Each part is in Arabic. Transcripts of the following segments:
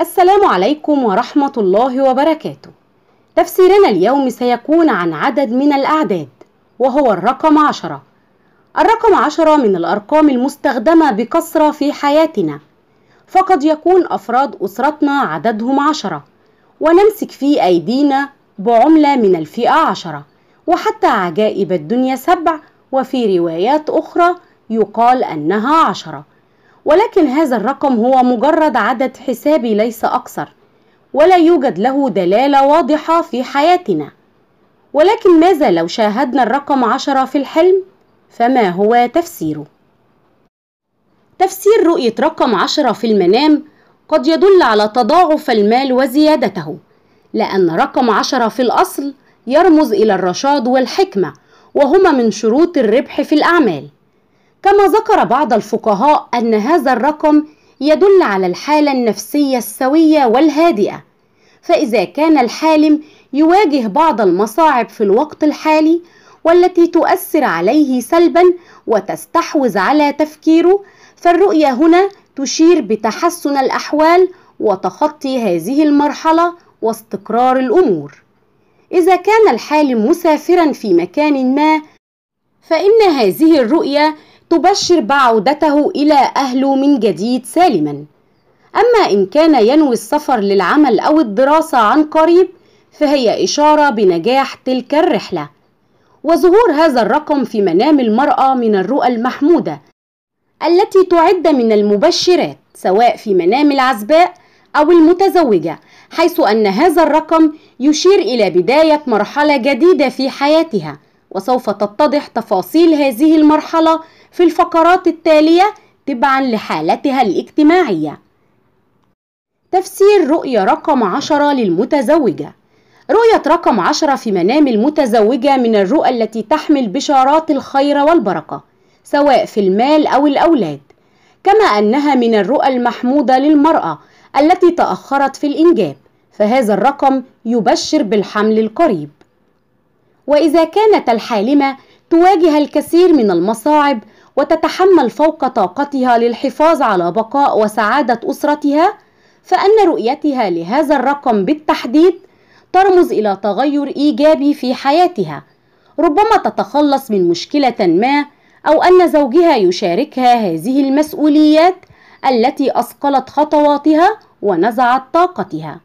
السلام عليكم ورحمة الله وبركاته تفسيرنا اليوم سيكون عن عدد من الأعداد وهو الرقم عشرة الرقم عشرة من الأرقام المستخدمة بكثرة في حياتنا فقد يكون أفراد أسرتنا عددهم عشرة ونمسك في أيدينا بعملة من الفئة عشرة وحتى عجائب الدنيا سبع وفي روايات أخرى يقال أنها عشرة ولكن هذا الرقم هو مجرد عدد حسابي ليس أكثر ولا يوجد له دلالة واضحة في حياتنا ولكن ماذا لو شاهدنا الرقم عشرة في الحلم؟ فما هو تفسيره؟ تفسير رؤية رقم عشرة في المنام قد يدل على تضاعف المال وزيادته لأن رقم عشرة في الأصل يرمز إلى الرشاد والحكمة وهما من شروط الربح في الأعمال كما ذكر بعض الفقهاء أن هذا الرقم يدل على الحالة النفسية السوية والهادئة فإذا كان الحالم يواجه بعض المصاعب في الوقت الحالي والتي تؤثر عليه سلبا وتستحوذ على تفكيره فالرؤية هنا تشير بتحسن الأحوال وتخطي هذه المرحلة واستقرار الأمور إذا كان الحالم مسافرا في مكان ما فإن هذه الرؤية تبشر بعودته إلى أهله من جديد سالما أما إن كان ينوي السفر للعمل أو الدراسة عن قريب فهي إشارة بنجاح تلك الرحلة وظهور هذا الرقم في منام المرأة من الرؤى المحمودة التي تعد من المبشرات سواء في منام العزباء أو المتزوجة حيث أن هذا الرقم يشير إلى بداية مرحلة جديدة في حياتها وسوف تتضح تفاصيل هذه المرحلة في الفقرات التالية تبعا لحالتها الاجتماعية تفسير رؤية رقم عشرة للمتزوجة رؤية رقم عشرة في منام المتزوجة من الرؤى التي تحمل بشارات الخير والبركة سواء في المال أو الأولاد كما أنها من الرؤى المحمودة للمرأة التي تأخرت في الإنجاب فهذا الرقم يبشر بالحمل القريب وإذا كانت الحالمة تواجه الكثير من المصاعب وتتحمل فوق طاقتها للحفاظ على بقاء وسعادة أسرتها فأن رؤيتها لهذا الرقم بالتحديد ترمز إلى تغير إيجابي في حياتها ربما تتخلص من مشكلة ما أو أن زوجها يشاركها هذه المسؤوليات التي أثقلت خطواتها ونزعت طاقتها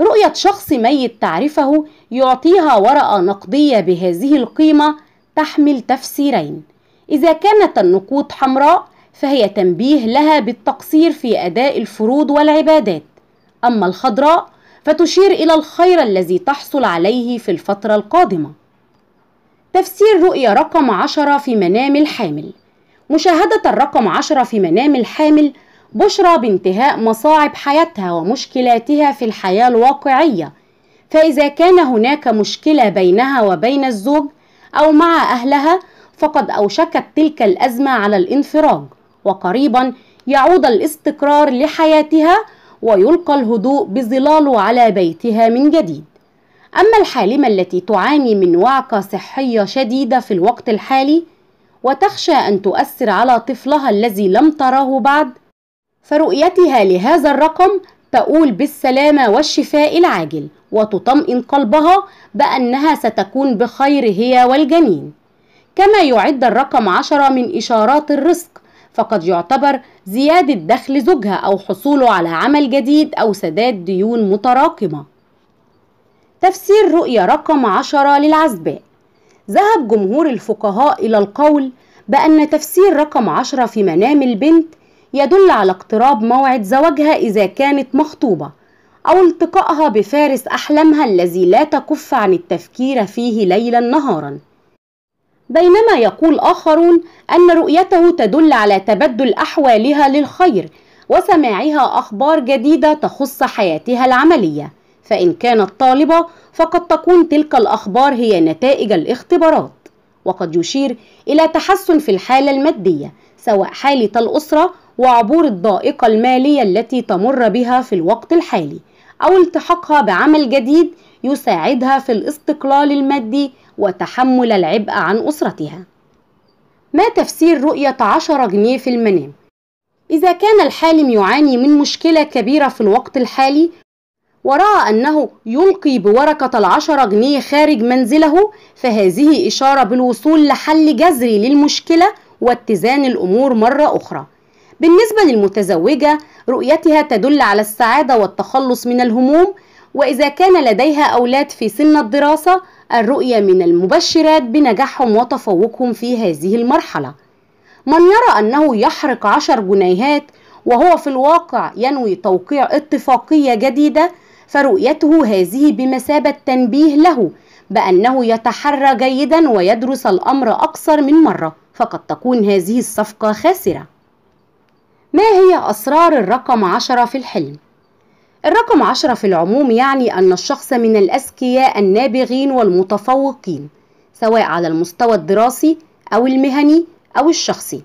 رؤية شخص ميت تعرفه يعطيها ورقة نقدية بهذه القيمة تحمل تفسيرين إذا كانت النقود حمراء فهي تنبيه لها بالتقصير في أداء الفروض والعبادات أما الخضراء فتشير إلى الخير الذي تحصل عليه في الفترة القادمة تفسير رؤية رقم عشرة في منام الحامل مشاهدة الرقم عشرة في منام الحامل بشرى بانتهاء مصاعب حياتها ومشكلاتها في الحياة الواقعية فإذا كان هناك مشكلة بينها وبين الزوج أو مع أهلها فقد أوشكت تلك الأزمة على الانفراج وقريبا يعود الاستقرار لحياتها ويلقى الهدوء بظلاله على بيتها من جديد أما الحالمة التي تعاني من وعكة صحية شديدة في الوقت الحالي وتخشى أن تؤثر على طفلها الذي لم تراه بعد فرؤيتها لهذا الرقم تقول بالسلامة والشفاء العاجل وتطمئن قلبها بأنها ستكون بخير هي والجنين كما يعد الرقم عشرة من إشارات الرزق فقد يعتبر زيادة دخل زوجها أو حصوله على عمل جديد أو سداد ديون متراكمة تفسير رؤية رقم عشرة للعزباء ذهب جمهور الفقهاء إلى القول بأن تفسير رقم عشرة في منام البنت يدل على اقتراب موعد زواجها إذا كانت مخطوبة أو التقائها بفارس أحلامها الذي لا تكف عن التفكير فيه ليلا نهارا بينما يقول آخرون أن رؤيته تدل على تبدل أحوالها للخير وسماعها أخبار جديدة تخص حياتها العملية فإن كانت طالبة فقد تكون تلك الأخبار هي نتائج الاختبارات وقد يشير إلى تحسن في الحالة المادية سواء حالة الأسرة وعبور الضائقة المالية التي تمر بها في الوقت الحالي أو التحاقها بعمل جديد يساعدها في الاستقلال المادي وتحمل العبء عن أسرتها ما تفسير رؤية 10 جنيه في المنام؟ إذا كان الحالم يعاني من مشكلة كبيرة في الوقت الحالي ورأى أنه يلقي بورقة العشرة جنيه خارج منزله فهذه إشارة بالوصول لحل جذري للمشكلة واتزان الأمور مرة أخرى بالنسبة للمتزوجة رؤيتها تدل على السعادة والتخلص من الهموم وإذا كان لديها أولاد في سن الدراسة الرؤية من المبشرات بنجاحهم وتفوقهم في هذه المرحلة من يرى أنه يحرق عشر جنيهات وهو في الواقع ينوي توقيع اتفاقية جديدة فرؤيته هذه بمثابة تنبيه له بأنه يتحرى جيدا ويدرس الأمر أكثر من مرة فقد تكون هذه الصفقة خاسرة ما هي أسرار الرقم عشرة في الحلم؟ الرقم عشرة في العموم يعني أن الشخص من الأذكياء النابغين والمتفوقين سواء على المستوى الدراسي أو المهني أو الشخصي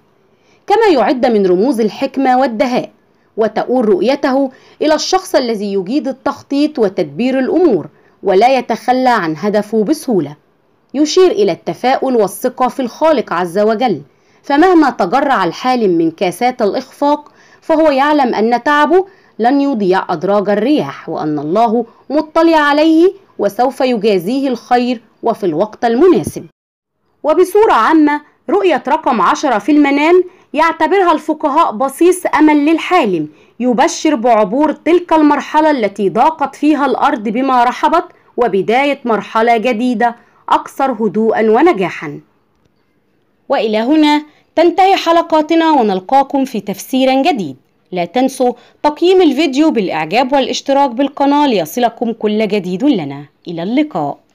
كما يعد من رموز الحكمة والدهاء وتؤول رؤيته إلى الشخص الذي يجيد التخطيط وتدبير الأمور ولا يتخلى عن هدفه بسهوله يشير إلى التفاؤل والثقة في الخالق عز وجل فمهما تجرع الحالم من كاسات الإخفاق فهو يعلم أن تعبه لن يضيع أدراج الرياح وأن الله مطلع عليه وسوف يجازيه الخير وفي الوقت المناسب وبصورة عامة رؤية رقم عشرة في المنام يعتبرها الفقهاء بصيص أمل للحالم يبشر بعبور تلك المرحلة التي ضاقت فيها الأرض بما رحبت وبداية مرحلة جديدة أكثر هدوءا ونجاحا وإلى هنا تنتهي حلقاتنا ونلقاكم في تفسير جديد لا تنسوا تقييم الفيديو بالإعجاب والاشتراك بالقناة ليصلكم كل جديد لنا إلى اللقاء